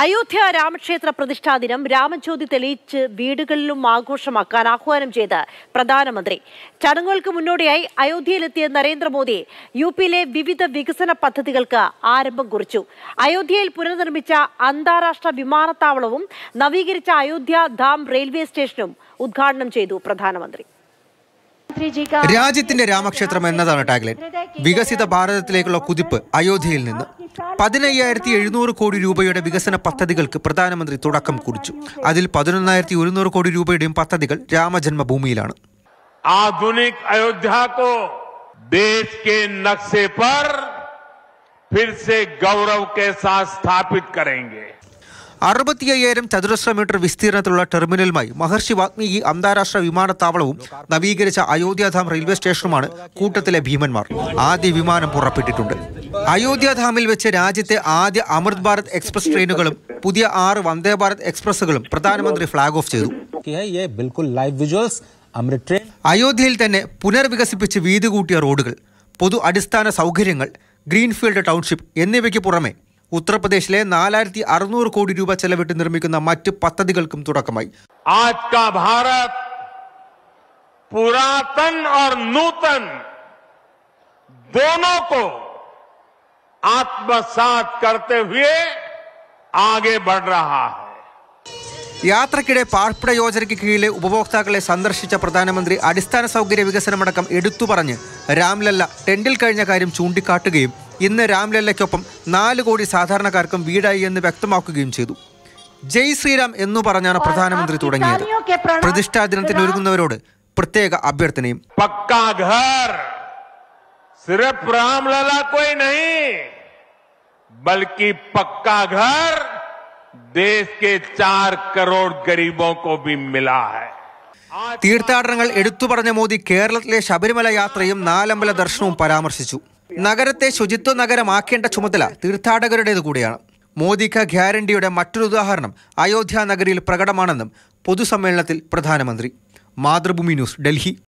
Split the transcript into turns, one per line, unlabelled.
അയോധ്യ രാമക്ഷേത്ര പ്രതിഷ്ഠാ ദിനം രാമജ്യോതി തെളിയിച്ച് വീടുകളിലും ആഘോഷമാക്കാൻ ആഹ്വാനം ചെയ്ത് പ്രധാനമന്ത്രി ചടങ്ങുകൾക്ക് മുന്നോടിയായി അയോധ്യയിലെത്തിയ നരേന്ദ്രമോദി യു പിയിലെ വിവിധ വികസന പദ്ധതികൾക്ക് ആരംഭം കുറിച്ചു അയോധ്യയിൽ പുനർനിർമ്മിച്ച അന്താരാഷ്ട്ര വിമാനത്താവളവും നവീകരിച്ച അയോധ്യ ധാം റെയിൽവേ സ്റ്റേഷനും ഉദ്ഘാടനം ചെയ്തു പ്രധാനമന്ത്രി രാജ്യത്തിന്റെ
രാമക്ഷേത്രം എന്നതാണ് ടാഗ്ലൈൻ വികസിത ഭാരതത്തിലേക്കുള്ള കുതിപ്പ് അയോധ്യയിൽ നിന്ന് പതിനയ്യായിരത്തി എഴുന്നൂറ് കോടി രൂപയുടെ വികസന പദ്ധതികൾക്ക് പ്രധാനമന്ത്രി തുടക്കം കുറിച്ചു അതിൽ പതിനൊന്നായിരത്തി ഒരുന്നൂറ് കോടി രൂപയുടെയും പദ്ധതികൾ രാമജന്മഭൂമിയിലാണ്
ആധുനിക് അയോധ്യ ദേശ് കെ നക്സെ फिर से गौरव के साथ स्थापित करेंगे
അറുപത്തി അയ്യായിരം ചതുരശ്ര മീറ്റർ വിസ്തീർണത്തിലുള്ള ടെർമിനലുമായി മഹർഷി വാത്മീകി അന്താരാഷ്ട്ര വിമാനത്താവളവും നവീകരിച്ച അയോധ്യാധാം റെയിൽവേ സ്റ്റേഷനുമാണ് കൂട്ടത്തിലെ ഭീമന്മാർ ആദ്യ വിമാനം പുറപ്പെട്ടിട്ടുണ്ട് അയോധ്യാധാമിൽ വെച്ച് രാജ്യത്തെ ആദ്യ അമൃത് ഭാരത് എക്സ്പ്രസ് ട്രെയിനുകളും പുതിയ ആറ് വന്ദേ ഭാരത് എക്സ്പ്രസുകളും പ്രധാനമന്ത്രി ഫ്ളാഗ് ഓഫ് ചെയ്തു അയോധ്യയിൽ തന്നെ പുനർവികസിപ്പിച്ച് വീതി കൂട്ടിയ റോഡുകൾ പൊതു അടിസ്ഥാന സൗകര്യങ്ങൾ ഗ്രീൻഫീൽഡ് ടൗൺഷിപ്പ് എന്നിവയ്ക്ക് പുറമെ ഉത്തർപ്രദേശിലെ നാലായിരത്തി അറുനൂറ് കോടി രൂപ ചെലവിട്ട് നിർമ്മിക്കുന്ന മറ്റ് പദ്ധതികൾക്കും തുടക്കമായി
പുരാതൻ നൂതൻ ആത്മസാത് ആകെ
യാത്രക്കിടെ പാർപ്പിട യോജനയ്ക്ക് കീഴിലെ ഉപഭോക്താക്കളെ സന്ദർശിച്ച പ്രധാനമന്ത്രി അടിസ്ഥാന സൗകര്യ വികസനമടക്കം എടുത്തു പറഞ്ഞ് രാംലല്ല ടെൻഡിൽ കഴിഞ്ഞ കാര്യം ചൂണ്ടിക്കാട്ടുകയും ഇന്ന് രാംലല്ലയ്ക്കൊപ്പം നാല് കോടി സാധാരണക്കാർക്കും വീടായി എന്ന് വ്യക്തമാക്കുകയും ചെയ്തു ജയ് ശ്രീരാം എന്നു പറഞ്ഞാണ് പ്രധാനമന്ത്രി തുടങ്ങിയത് പ്രതിഷ്ഠാ ദിനത്തിന് ഒരുങ്ങുന്നവരോട് പ്രത്യേക അഭ്യർത്ഥനയും 4 തീർത്ഥാടനങ്ങൾ എടുത്തു പറഞ്ഞ മോദി കേരളത്തിലെ ശബരിമല യാത്രയും നാലമ്പല ദർശനവും പരാമർശിച്ചു നഗരത്തെ ശുചിത്വ നഗരമാക്കേണ്ട ചുമതല തീർത്ഥാടകരുടേത് കൂടിയാണ് മോദിക ഗ്യാരണ്ടിയുടെ മറ്റൊരു ഉദാഹരണം അയോധ്യ നഗരിയിൽ പ്രകടമാണെന്നും പൊതുസമ്മേളനത്തിൽ പ്രധാനമന്ത്രി മാതൃഭൂമി ന്യൂസ് ഡൽഹി